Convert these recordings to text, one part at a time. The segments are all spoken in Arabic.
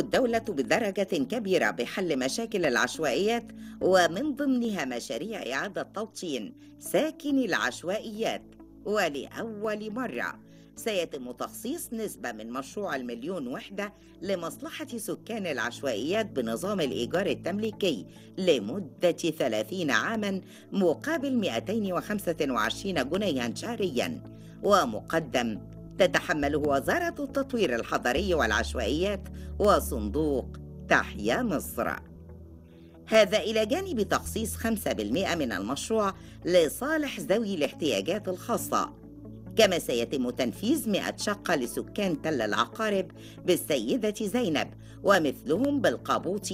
الدولة بدرجة كبيرة بحل مشاكل العشوائيات ومن ضمنها مشاريع إعادة توطين ساكني العشوائيات ولأول مرة سيتم تخصيص نسبة من مشروع المليون وحدة لمصلحة سكان العشوائيات بنظام الإيجار التمليكي لمدة 30 عاما مقابل 225 جنيها شهريا ومقدم تتحمله وزارة التطوير الحضري والعشوائيات وصندوق تحيا مصر هذا إلى جانب تخصيص 5% من المشروع لصالح ذوي الاحتياجات الخاصة كما سيتم تنفيذ 100 شقة لسكان تل العقارب بالسيدة زينب ومثلهم بالقابوط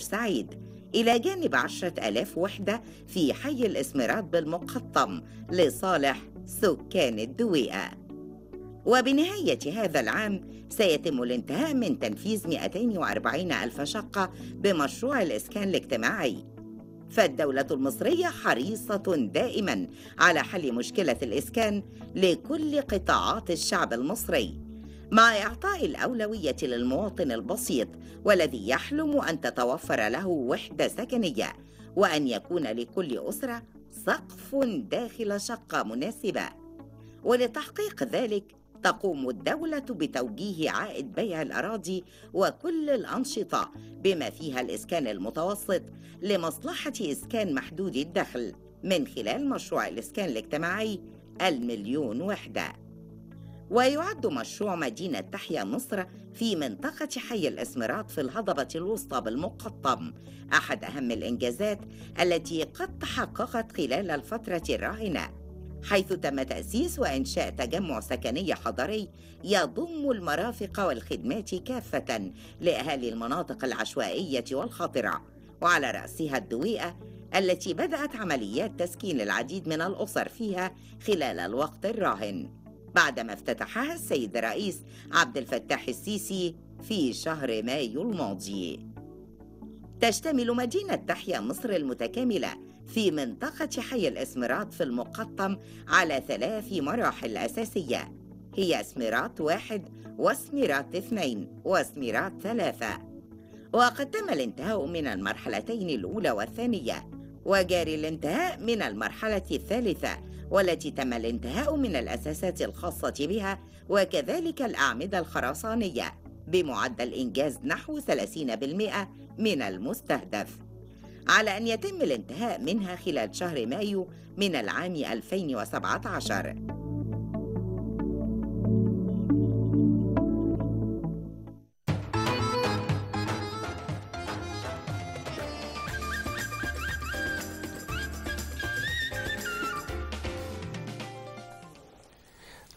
سعيد إلى جانب عشرة ألاف وحدة في حي الإسمرات بالمقطم لصالح سكان الدويئة وبنهاية هذا العام سيتم الانتهاء من تنفيذ 240 ألف شقة بمشروع الإسكان الاجتماعي فالدولة المصرية حريصة دائما على حل مشكلة الإسكان لكل قطاعات الشعب المصري مع إعطاء الأولوية للمواطن البسيط والذي يحلم أن تتوفر له وحدة سكنية وأن يكون لكل أسرة سقف داخل شقة مناسبة ولتحقيق ذلك تقوم الدولة بتوجيه عائد بيع الأراضي وكل الأنشطة بما فيها الإسكان المتوسط لمصلحة إسكان محدود الدخل من خلال مشروع الإسكان الاجتماعي المليون وحدة ويعد مشروع مدينة تحيا مصر في منطقة حي الإسمرات في الهضبة الوسطى بالمقطم أحد أهم الإنجازات التي قد تحققت خلال الفترة الراهنة حيث تم تأسيس وإنشاء تجمع سكني حضري يضم المرافق والخدمات كافة لأهالي المناطق العشوائية والخاطرة وعلى رأسها الدويئة التي بدأت عمليات تسكين العديد من الأسر فيها خلال الوقت الراهن بعدما افتتحها السيد الرئيس عبد الفتاح السيسي في شهر مايو الماضي تشتمل مدينة تحيا مصر المتكاملة في منطقة حي الإسمراط في المقطم على ثلاث مراحل أساسية هي إسمراط واحد وإسمراط اثنين وإسمراط ثلاثة وقد تم الانتهاء من المرحلتين الأولى والثانية وجاري الانتهاء من المرحلة الثالثة والتي تم الانتهاء من الأساسات الخاصة بها وكذلك الأعمدة الخرسانية بمعدل إنجاز نحو 30% من المستهدف على أن يتم الانتهاء منها خلال شهر مايو من العام 2017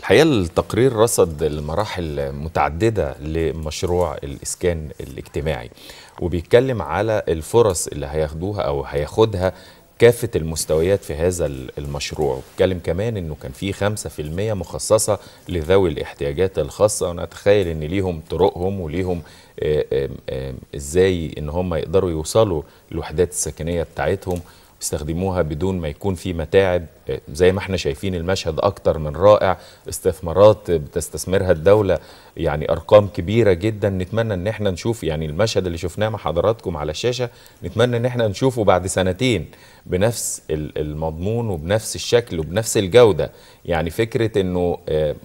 الحقيقه التقرير رصد المراحل متعدده لمشروع الاسكان الاجتماعي وبيتكلم على الفرص اللي هياخدوها او هياخدها كافة المستويات في هذا المشروع وبيتكلم كمان انه كان في 5% مخصصة لذوي الاحتياجات الخاصة وانا اتخيل ان ليهم طرقهم وليهم آه، ازاي ان هم يقدروا يوصلوا للوحدات السكنية بتاعتهم بيستخدموها بدون ما يكون في متاعب آه، زي ما احنا شايفين المشهد اكتر من رائع استثمارات بتستثمرها الدولة يعني ارقام كبيرة جدا نتمنى ان احنا نشوف يعني المشهد اللي شفناه مع حضراتكم على الشاشة نتمنى ان احنا نشوفه بعد سنتين بنفس المضمون وبنفس الشكل وبنفس الجودة يعني فكرة انه آه،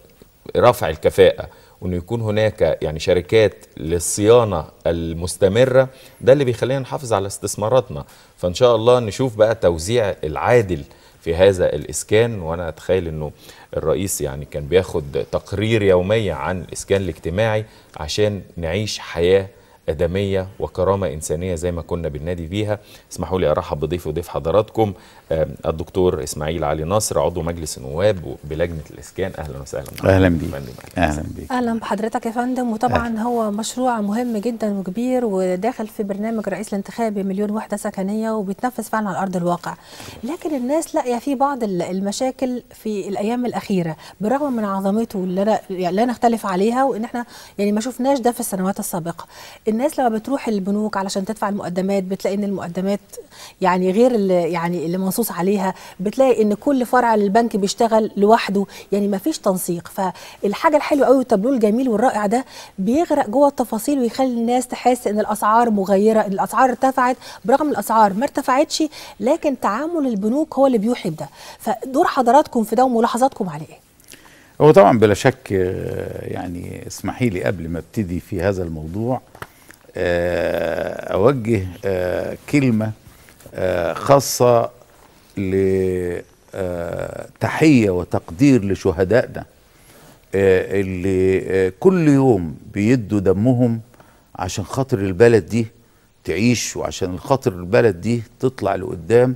رفع الكفاءة وانه يكون هناك يعني شركات للصيانه المستمره ده اللي بيخلينا نحافظ على استثماراتنا فان شاء الله نشوف بقى توزيع العادل في هذا الاسكان وانا اتخيل انه الرئيس يعني كان بياخد تقرير يومي عن الاسكان الاجتماعي عشان نعيش حياه ادميه وكرامه انسانيه زي ما كنا بننادي بيها اسمحوا لي ارحب بضيف وضيف حضراتكم آه، الدكتور اسماعيل علي نصر عضو مجلس النواب بلجنه الاسكان اهلا وسهلا اهلا بيك اهلا بيك اهلا بحضرتك يا فندم وطبعا أهلا. هو مشروع مهم جدا وكبير وداخل في برنامج رئيس الانتخابي مليون وحده سكنيه وبيتنفذ فعلا على ارض الواقع لكن الناس لاقيه فيه بعض المشاكل في الايام الاخيره برغم من عظمته اللي يعني لا نختلف عليها وان احنا يعني ما شفناش ده في السنوات السابقه الناس لما بتروح البنوك علشان تدفع المقدمات بتلاقي ان المقدمات يعني غير اللي يعني اللي منصوص عليها بتلاقي ان كل فرع للبنك بيشتغل لوحده يعني ما فيش تنسيق فالحاجه الحلوه قوي والتابلو الجميل والرائع ده بيغرق جوه التفاصيل ويخلي الناس تحس ان الاسعار مغيره ان الاسعار ارتفعت برغم الاسعار ما ارتفعتش لكن تعامل البنوك هو اللي بيوحي بده فدور حضراتكم في ده وملاحظاتكم عليه ايه هو طبعا بلا شك آه، يعني اسمحي لي قبل ما ابتدي في هذا الموضوع آه، أوجه آه، كلمة آه، خاصة لتحية وتقدير لشهدائنا اللي كل يوم بيدوا دمهم عشان خاطر البلد دي تعيش وعشان خاطر البلد دي تطلع لقدام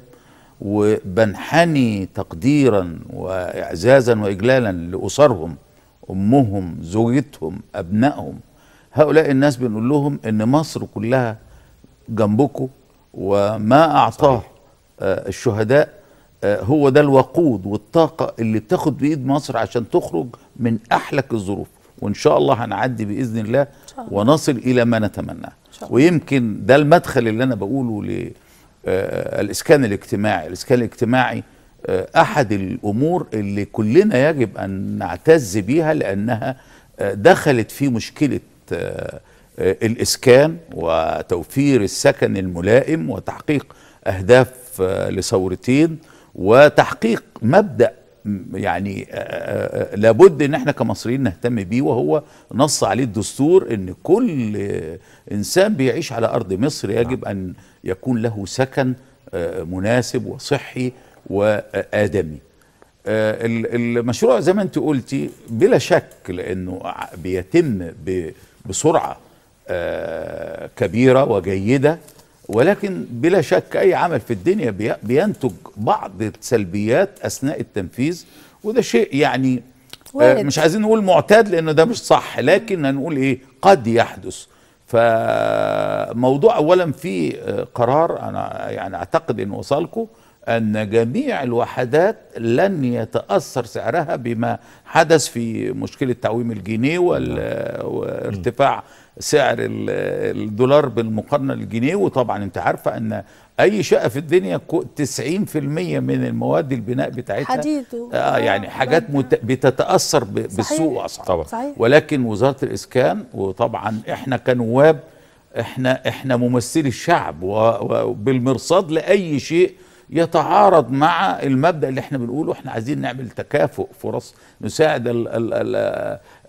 وبنحني تقديرا واعزازا واجلالا لاسرهم امهم زوجتهم ابنائهم هؤلاء الناس بنقول لهم ان مصر كلها جنبكم وما اعطاه آه، الشهداء آه، هو ده الوقود والطاقه اللي بتاخد بايد مصر عشان تخرج من احلك الظروف وان شاء الله هنعدي باذن الله ونصل الى ما نتمناه ويمكن ده المدخل اللي انا بقوله للاسكان آه، الاجتماعي الاسكان الاجتماعي احد الامور اللي كلنا يجب ان نعتز بيها لانها دخلت في مشكله آه، آه، الإسكان وتوفير السكن الملائم وتحقيق أهداف آه، لثورتين وتحقيق مبدأ يعني لابد ان احنا كمصريين نهتم بيه وهو نص عليه الدستور ان كل انسان بيعيش على ارض مصر نعم. يجب ان يكون له سكن مناسب وصحي وادمي المشروع زي ما انت قلتي بلا شك لانه بيتم ب بسرعه آه، كبيره وجيده ولكن بلا شك اي عمل في الدنيا بينتج بعض السلبيات اثناء التنفيذ وده شيء يعني آه، وارد. مش عايزين نقول معتاد لانه ده مش صح لكن هنقول ايه قد يحدث فموضوع اولا في آه، قرار انا يعني اعتقد انه وصلكم أن جميع الوحدات لن يتأثر سعرها بما حدث في مشكلة تعويم الجنيه نعم. وارتفاع سعر الدولار بالمقارنة للجنيه وطبعا انت عارفة أن أي شقة في الدنيا 90% من المواد البناء بتاعتها حديد آه،, آه يعني حاجات مت... بتتأثر ب... بالسوق وأسعار طبعا صحيح. ولكن وزارة الإسكان وطبعا إحنا كنواب احنا احنا ممثلي الشعب وبالمرصاد لاي شيء يتعارض مع المبدا اللي احنا بنقوله احنا عايزين نعمل تكافؤ فرص نساعد الـ الـ الـ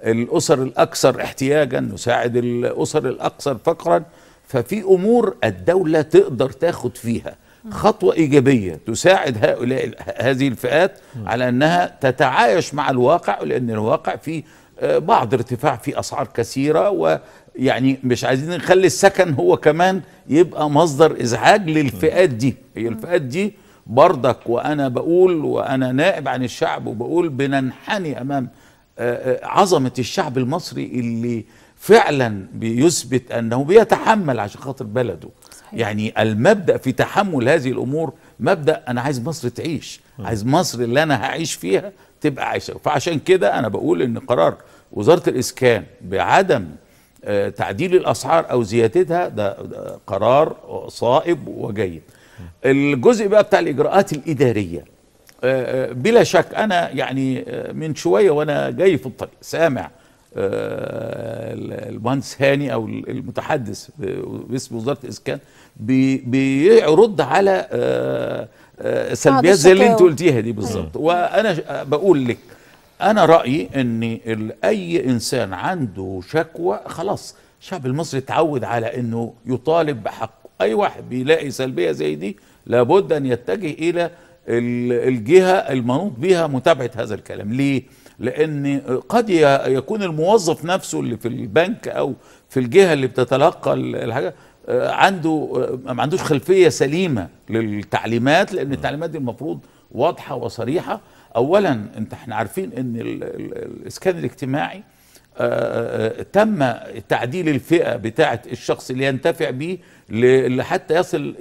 الاسر الاكثر احتياجا نساعد الاسر الاكثر فقرا ففي امور الدوله تقدر تاخد فيها خطوه ايجابيه تساعد هؤلاء هذه الفئات على انها تتعايش مع الواقع لان الواقع فيه آه، بعض ارتفاع في اسعار كثيره و يعني مش عايزين نخلي السكن هو كمان يبقى مصدر ازعاج للفئات دي هي الفئات دي بردك وانا بقول وانا نائب عن الشعب وبقول بننحني امام آه، آه، عظمه الشعب المصري اللي فعلا بيثبت انه بيتحمل عشان خاطر بلده صحيح. يعني المبدا في تحمل هذه الامور مبدا انا عايز مصر تعيش عايز مصر اللي انا هعيش فيها تبقى عايشه فعشان كده انا بقول ان قرار وزاره الاسكان بعدم آه، تعديل الاسعار او زيادتها ده قرار صائب وجيد الجزء بقى بتاع الاجراءات الاداريه آه، آه، بلا شك انا يعني من شويه وانا جاي في الطريق سامع المهندس هاني او المتحدث باسم وزاره الاسكان بيرد على سلبيات زي اللي انت قلتيها دي بالظبط أيوة. وانا بقول لك انا رايي ان اي انسان عنده شكوى خلاص الشعب المصري اتعود على انه يطالب بحقه اي واحد بيلاقي سلبيه زي دي لابد ان يتجه الى الجهه المنوط بها متابعه هذا الكلام ليه لان قد يكون الموظف نفسه اللي في البنك او في الجهه اللي بتتلقى الحاجه آه، عنده آه، ما عندوش خلفيه سليمه للتعليمات لان آه. التعليمات دي المفروض واضحه وصريحه اولا انت احنا عارفين ان الاسكان الاجتماعي آه، آه، آه، تم تعديل الفئه بتاعه الشخص اللي ينتفع بيه حتى يصل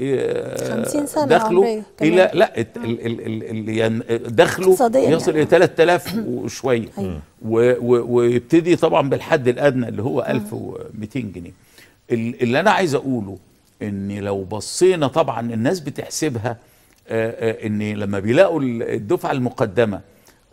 50 سنه دخله عمرية. الى لا اللي دخله يعني. يصل يعني. الى 3000 وشويه أيوة. ويبتدي طبعا بالحد الادنى اللي هو 1200 جنيه اللي انا عايز اقوله ان لو بصينا طبعا الناس بتحسبها آه، آه، ان لما بيلاقوا الدفعه المقدمه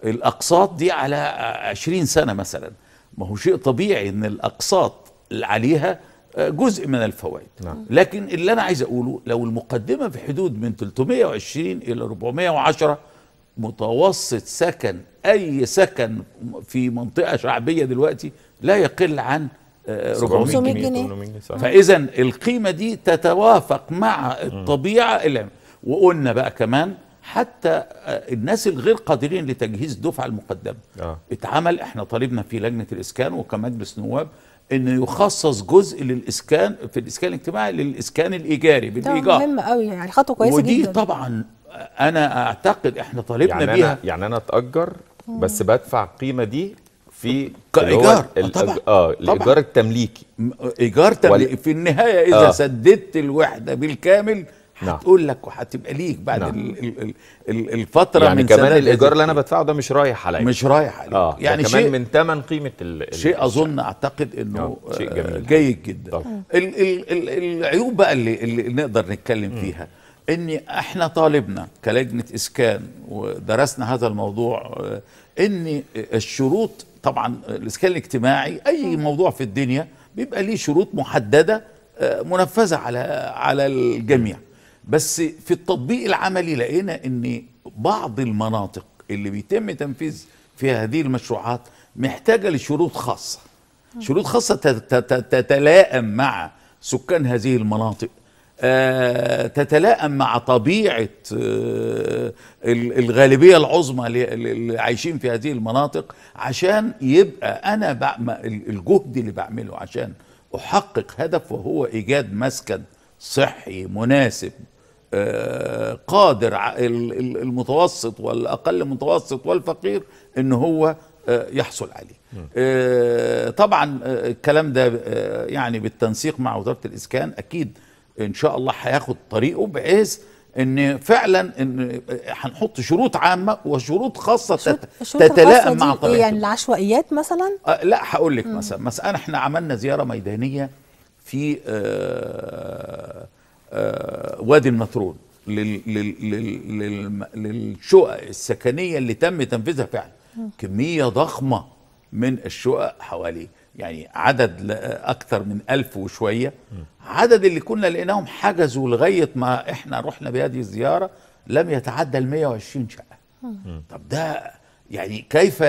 الاقساط دي على 20 سنه مثلا ما هو شيء طبيعي ان الاقساط اللي عليها آه، جزء من الفوائد نعم. لكن اللي انا عايز اقوله لو المقدمه في حدود من 320 الى 410 متوسط سكن اي سكن في منطقه شعبيه دلوقتي لا يقل عن 400 جنيه, جنيه. فاذا القيمه دي تتوافق مع الطبيعه اللي وقلنا بقى كمان حتى الناس الغير قادرين لتجهيز الدفعه المقدمه آه. اتعمل احنا طالبنا في لجنه الاسكان وكمجلس نواب انه يخصص جزء للاسكان في الاسكان الاجتماعي للاسكان الايجاري بالايجار مهم قوي يعني خطوه كويسه ودي جدا. طبعا انا اعتقد احنا طالبنا يعني بيها أنا يعني انا اتاجر بس بدفع القيمه دي في كايجار آه، طبعا اه الايجار التمليكي ايجار تمليكي وال... في النهايه اذا آه. سددت الوحده بالكامل نعم. هتقول لك وهتبقى ليك بعد نعم. الـ الـ الـ الفتره يعني من كمان الايجار اللي انا بدفعه ده مش رايح عليا مش رايح عليك آه. يعني كمان شيء من ثمن قيمه ال شيء اظن اعتقد انه آه. شيء آه، جميل جيد جدا الـ الـ الـ العيوب بقى اللي, اللي نقدر نتكلم م. فيها ان احنا طالبنا كلجنه اسكان ودرسنا هذا الموضوع آه، ان الشروط طبعا الاسكان الاجتماعي اي موضوع في الدنيا بيبقى ليه شروط محدده آه، منفذه على على الجميع بس في التطبيق العملي لقينا ان بعض المناطق اللي بيتم تنفيذ فيها هذه المشروعات محتاجه لشروط خاصه شروط خاصه تتلائم مع سكان هذه المناطق آه، تتلائم مع طبيعه آه، الغالبيه العظمى اللي عايشين في هذه المناطق عشان يبقى انا الجهد اللي بعمله عشان احقق هدف وهو ايجاد مسكن صحي مناسب آه، قادر المتوسط والاقل متوسط والفقير ان هو آه، يحصل عليه آه، طبعا الكلام ده يعني بالتنسيق مع وزاره الاسكان اكيد ان شاء الله هياخد طريقه بحيث ان فعلا ان هنحط شروط عامه وشروط خاصه تتلائم مع طريقه يعني العشوائيات مثلا لا هقول لك مثلا مثلا احنا عملنا زياره ميدانيه في آه آه، وادي المطرون للشقق السكنيه اللي تم تنفيذها فعلا كميه ضخمه من الشقق حوالي يعني عدد اكثر من ألف وشويه عدد اللي كنا لقيناهم حجزوا لغايه ما احنا رحنا بهذه الزياره لم يتعدى ال 120 شقه طب ده يعني كيف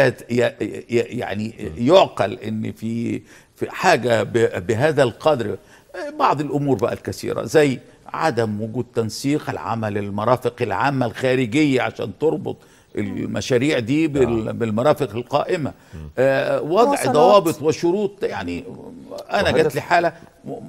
يعني يعقل ان في في حاجه بهذا القدر بعض الامور بقى الكثيره زي عدم وجود تنسيق العمل المرافق العامه الخارجيه عشان تربط المشاريع دي نعم. بالمرافق القائمه آه، وضع ضوابط وشروط يعني انا جات لي حاله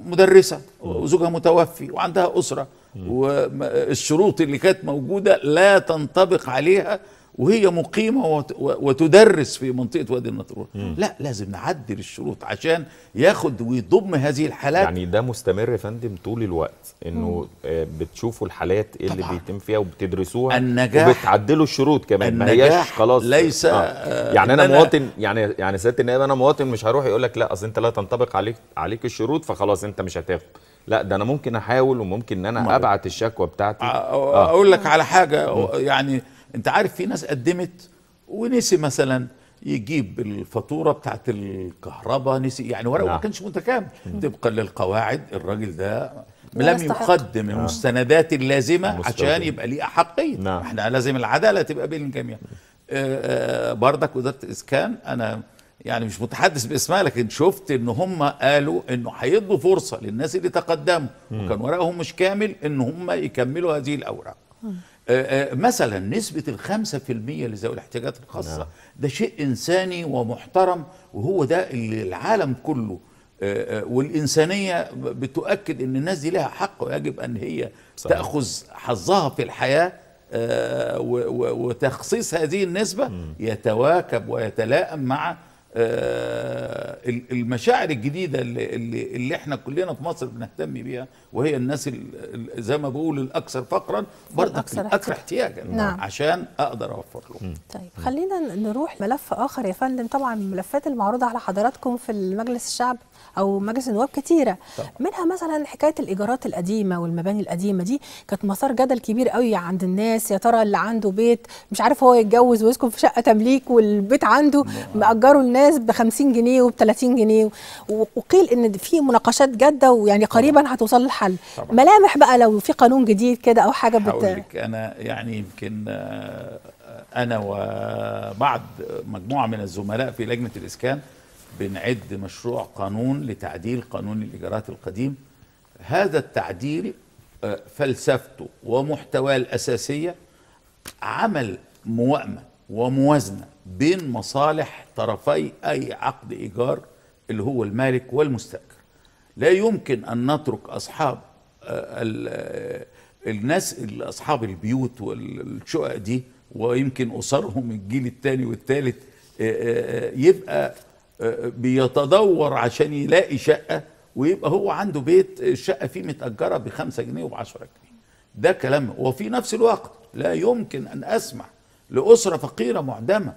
مدرسه وزوجها متوفي وعندها اسره والشروط اللي كانت موجودة لا تنطبق عليها وهي مقيمة وتدرس في منطقة وادي النطرون لا لازم نعدل الشروط عشان ياخد ويضم هذه الحالات يعني ده مستمر يا فندم طول الوقت انه آه، بتشوفوا الحالات اللي طبعا. بيتم فيها وبتدرسوها النجاح وبتعدلوا الشروط كمان ما هياش خلاص ليس آه. آه يعني انا مواطن يعني يعني سياده النائب انا مواطن مش هروح يقول لك لا اصل انت لا تنطبق عليك عليك الشروط فخلاص انت مش هتاخد لا ده انا ممكن احاول وممكن ان انا ابعت الشكوى بتاعتي آه. اقول لك على حاجه يعني انت عارف في ناس قدمت ونسي مثلا يجيب الفاتوره بتاعت الكهرباء نسي يعني ورقه نعم. ما كانش متكامل طبقا للقواعد الراجل ده لم يقدم نعم. المستندات اللازمه مستقبل. عشان يبقى ليه احقيه نعم. احنا لازم العداله تبقى بين الجميع برضك آه، آه، بردك وزاره الاسكان انا يعني مش متحدث باسمها لكن شفت ان هم قالوا انه هيدوا فرصه للناس اللي تقدموا وكان ورقهم مش كامل ان هم يكملوا هذه الاوراق آه، آه، مثلا نسبة الخمسة في المية لذوي الاحتياجات الخاصة نعم. ده شيء إنساني ومحترم وهو ده اللي العالم كله آه، والإنسانية بتؤكد أن الناس دي لها حق ويجب أن هي صحيح. تأخذ حظها في الحياة وتخصيص هذه النسبة يتواكب ويتلائم مع آه، المشاعر الجديده اللي, اللي اللي احنا كلنا في مصر بنهتم بيها وهي الناس زي ما بقول الاكثر فقرا أكثر, الاكثر احتياجا نعم. عشان اقدر اوفر لهم طيب خلينا نروح ملف اخر يا فندم طبعا من الملفات المعروضه على حضراتكم في المجلس الشعب او مجلس النواب كتيره طبعا. منها مثلا حكايه الايجارات القديمه والمباني القديمه دي كانت مسار جدل كبير قوي عند الناس يا ترى اللي عنده بيت مش عارف هو يتجوز ويسكن في شقه تمليك والبيت عنده ماجره الناس ب 50 جنيه وب 30 جنيه وقيل ان في مناقشات جاده ويعني قريبا هتوصل للحل ملامح بقى لو في قانون جديد كده او حاجه بت... لك انا يعني يمكن آه، انا وبعض مجموعه من الزملاء في لجنه الاسكان بنعد مشروع قانون لتعديل قانون الإيجارات القديم هذا التعديل آه، فلسفته ومحتواه الأساسية عمل موائمة وموازنة بين مصالح طرفي أي عقد إيجار اللي هو المالك والمستأجر لا يمكن أن نترك أصحاب آه، آه، الناس أصحاب البيوت والشقق دي ويمكن أسرهم الجيل الثاني والثالث يبقى بيتدور عشان يلاقي شقه ويبقى هو عنده بيت الشقه فيه متاجره ب 5 جنيه وب 10 جنيه ده كلام وفي نفس الوقت لا يمكن ان اسمح لاسره فقيره معدمه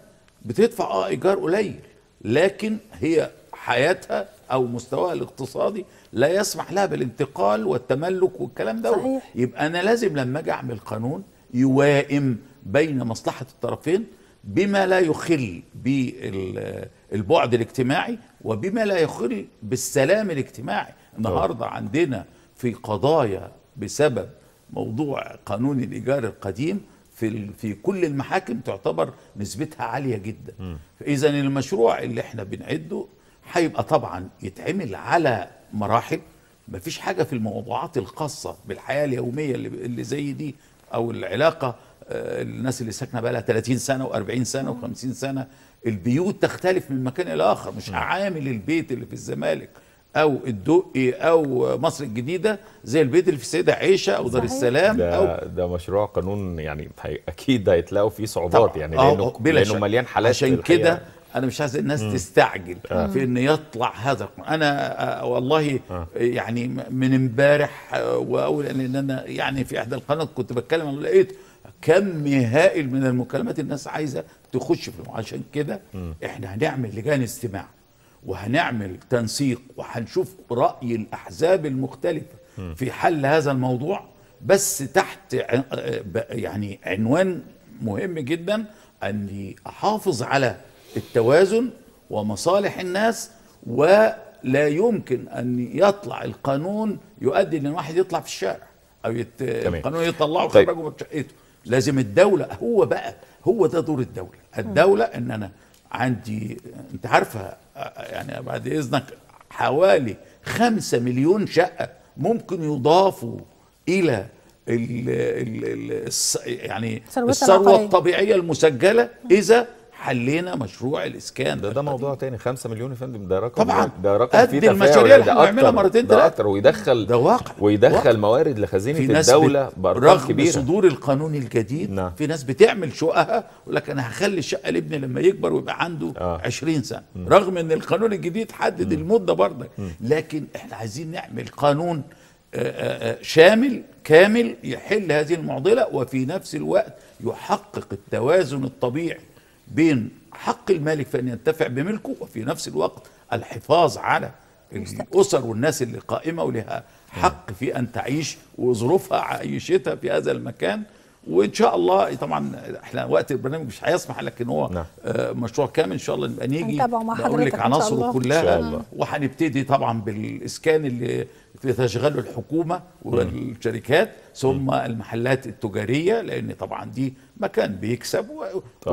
بتدفع اه ايجار قليل لكن هي حياتها او مستواها الاقتصادي لا يسمح لها بالانتقال والتملك والكلام ده صحيح. يبقى انا لازم لما اجي اعمل قانون يوائم بين مصلحه الطرفين بما لا يخل بالبعد الاجتماعي وبما لا يخل بالسلام الاجتماعي النهارده عندنا في قضايا بسبب موضوع قانون الايجار القديم في في كل المحاكم تعتبر نسبتها عاليه جدا اذا المشروع اللي احنا بنعده هيبقى طبعا يتعمل على مراحل مفيش حاجه في الموضوعات الخاصه بالحياه اليوميه اللي زي دي او العلاقه آه، الناس اللي ساكنه بقى لها 30 سنه و40 سنه و50 سنه البيوت تختلف من مكان الى اخر مش عامل البيت اللي في الزمالك او الدقي او مصر الجديده زي البيت اللي في السيده عائشه او دار السلام ده او ده مشروع قانون يعني اكيد هيتلاقوا فيه صعوبات يعني آه، لانه لانه مليان حالات عشان كده انا مش عايز الناس مم. تستعجل آه. في ان يطلع هذا انا آه، والله آه. يعني من امبارح واول ان انا يعني في احدى القنوات كنت بتكلم لقيت كم هائل من المكالمات الناس عايزه تخش في عشان كده احنا هنعمل لجان استماع وهنعمل تنسيق وهنشوف راي الاحزاب المختلفه في حل هذا الموضوع بس تحت آه، يعني عنوان مهم جدا اني احافظ على التوازن ومصالح الناس ولا يمكن ان يطلع القانون يؤدي ان واحد يطلع في الشارع او يت... القانون يطلعه طيب. خرجه بشقته لازم الدوله هو بقى هو ده دور الدوله الدوله ان انا عندي انت عارفه يعني بعد اذنك حوالي خمسة مليون شقه ممكن يضافوا الى الـ الـ الـ يعني الثروه الطبيعيه المسجله اذا حلينا مشروع الاسكان ده ده موضوع تاني 5 مليون يا فندم ده رقم طبعا ده رقم في فيه المشاريع اللي يعني ده بنعملها مرتين ده اكتر ويدخل ده واقع ويدخل واقع. موارد لخزينه في ناس الدوله برقم كبيره رغم صدور القانون الجديد نعم. في ناس بتعمل شققها يقول لك انا هخلي الشقه لابني لما يكبر ويبقى عنده آه. 20 سنه م. رغم ان القانون الجديد حدد م. المده برضك لكن احنا عايزين نعمل قانون آه، آه، آه، شامل كامل يحل هذه المعضله وفي نفس الوقت يحقق التوازن الطبيعي بين حق المالك في ان ينتفع بملكه وفي نفس الوقت الحفاظ على الاسر والناس اللي قائمه ولها حق في ان تعيش وظروفها عيشتها في هذا المكان وان شاء الله طبعا احنا وقت البرنامج مش هيسمح لكن هو نعم. آه، مشروع كامل ان شاء الله نبقى نيجي نقول لك عناصره كلها وهنبتدي طبعا بالاسكان اللي تشغله الحكومة والشركات ثم المحلات التجارية لأن طبعا دي مكان بيكسب و... و...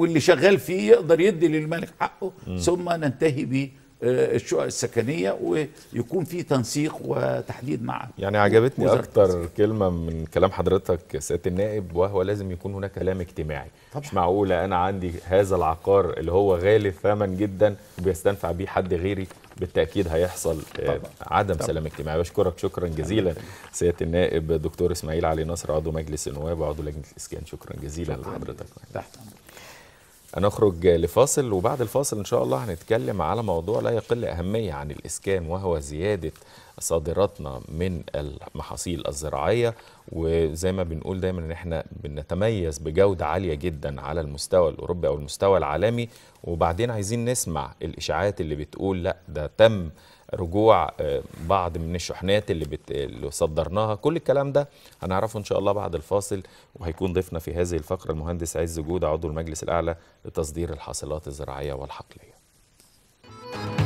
واللي شغال فيه يقدر يدي للملك حقه ثم ننتهي بيه آه، الشقق السكنيه ويكون في تنسيق وتحديد مع يعني عجبتني اكتر كلمه من كلام حضرتك سياده النائب وهو لازم يكون هناك كلام اجتماعي طبعا. مش معقوله انا عندي هذا العقار اللي هو غالي ثمن جدا وبيستنفع بيه حد غيري بالتاكيد هيحصل آه، طبعا. عدم طبعا. سلام اجتماعي بشكرك شكرا جزيلا سياده النائب دكتور اسماعيل علي نصر عضو مجلس النواب وعضو لجنه الاسكان شكرا جزيلا لحضرتك تحت هنخرج لفاصل وبعد الفاصل إن شاء الله هنتكلم على موضوع لا يقل أهمية عن الإسكان وهو زيادة صادراتنا من المحاصيل الزراعية وزي ما بنقول دايما ان احنا بنتميز بجودة عالية جدا على المستوى الاوروبي او المستوى العالمي وبعدين عايزين نسمع الاشاعات اللي بتقول لا ده تم رجوع آه، بعض من الشحنات اللي, بت... اللي صدرناها كل الكلام ده هنعرفه ان شاء الله بعد الفاصل وهيكون ضيفنا في هذه الفقره المهندس عز جوده عضو المجلس الاعلى لتصدير الحاصلات الزراعيه والحقليه